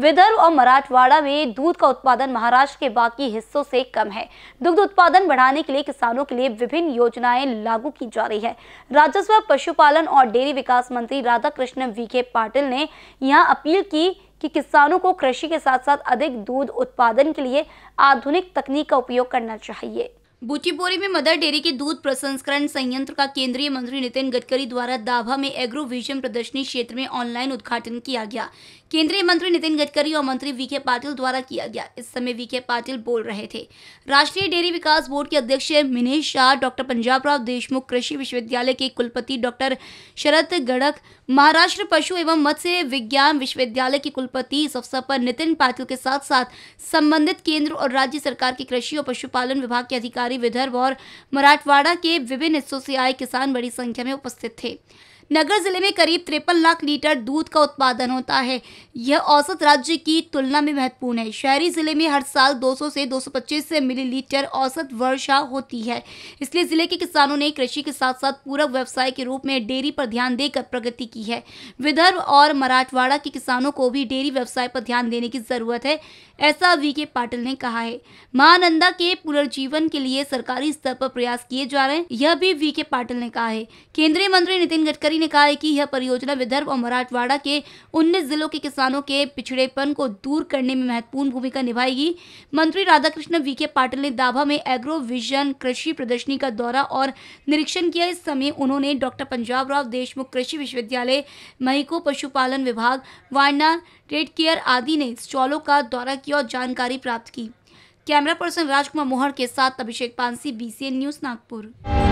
विदर्भ और मराठवाड़ा में दूध का उत्पादन महाराष्ट्र के बाकी हिस्सों से कम है दुग्ध उत्पादन बढ़ाने के लिए किसानों के लिए विभिन्न योजनाएं लागू की जा रही है राजस्व पशुपालन और डेयरी विकास मंत्री राधा कृष्ण विखे पाटिल ने यहाँ अपील की कि किसानों को कृषि के साथ साथ अधिक दूध उत्पादन के लिए आधुनिक तकनीक का उपयोग करना चाहिए बुटीपोरी में मदर डेयरी के दूध प्रसंस्करण संयंत्र का केंद्रीय मंत्री नितिन गडकरी द्वारा दाभा में एग्रोविजन प्रदर्शनी क्षेत्र में ऑनलाइन उद्घाटन किया गया केंद्रीय मंत्री नितिन गडकरी और मंत्री वीके पाटिल द्वारा किया गया इस समय वीके पाटिल बोल रहे थे राष्ट्रीय डेयरी विकास बोर्ड के अध्यक्ष मिनेश शाह डॉक्टर पंजाबराव देशमुख कृषि विश्वविद्यालय के कुलपति डॉक्टर शरद गढ़क महाराष्ट्र पशु एवं मत्स्य विज्ञान विश्वविद्यालय के कुलपति इस अवसर पर नितिन पाटिल के साथ साथ संबंधित केंद्र और राज्य सरकार के कृषि और पशुपालन विभाग के अधिकारी पटवारी विदर्भ और मराठवाड़ा के विभिन्न हिस्सों से आए किसान बड़ी संख्या में उपस्थित थे नगर जिले में करीब तिरपन लाख लीटर दूध का उत्पादन होता है यह औसत राज्य की तुलना में महत्वपूर्ण है शहरी जिले में हर साल 200 से 225 मिलीलीटर औसत वर्षा होती है इसलिए जिले के किसानों ने कृषि के साथ साथ पूरक व्यवसाय के रूप में डेयरी पर ध्यान देकर प्रगति की है विदर्भ और मराठवाड़ा के किसानों को भी डेयरी व्यवसाय पर ध्यान देने की जरूरत है ऐसा वी के पाटिल ने कहा है महानंदा के पुनर्जीवन के लिए सरकारी स्तर पर प्रयास किए जा रहे हैं यह भी वी के पाटिल ने कहा है केंद्रीय मंत्री नितिन गडकरी ने कहा है कि यह परियोजना विदर्भ और मराठवाड़ा के 19 जिलों के किसानों के पिछड़ेपन को दूर करने में महत्वपूर्ण भूमिका निभाएगी मंत्री राधाकृष्ण वीके पाटिल ने दाभा में एग्रो विजन कृषि प्रदर्शनी का दौरा और निरीक्षण किया इस समय उन्होंने डॉक्टर पंजाब राव देशमुख कृषि विश्वविद्यालय महिको पशुपालन विभाग वायना ट्रेड केयर आदि ने स्टॉलों का दौरा किया और जानकारी प्राप्त की कैमरा पर्सन राजकुमार मोहर के साथ अभिषेक पांसी बीसीएन न्यूज नागपुर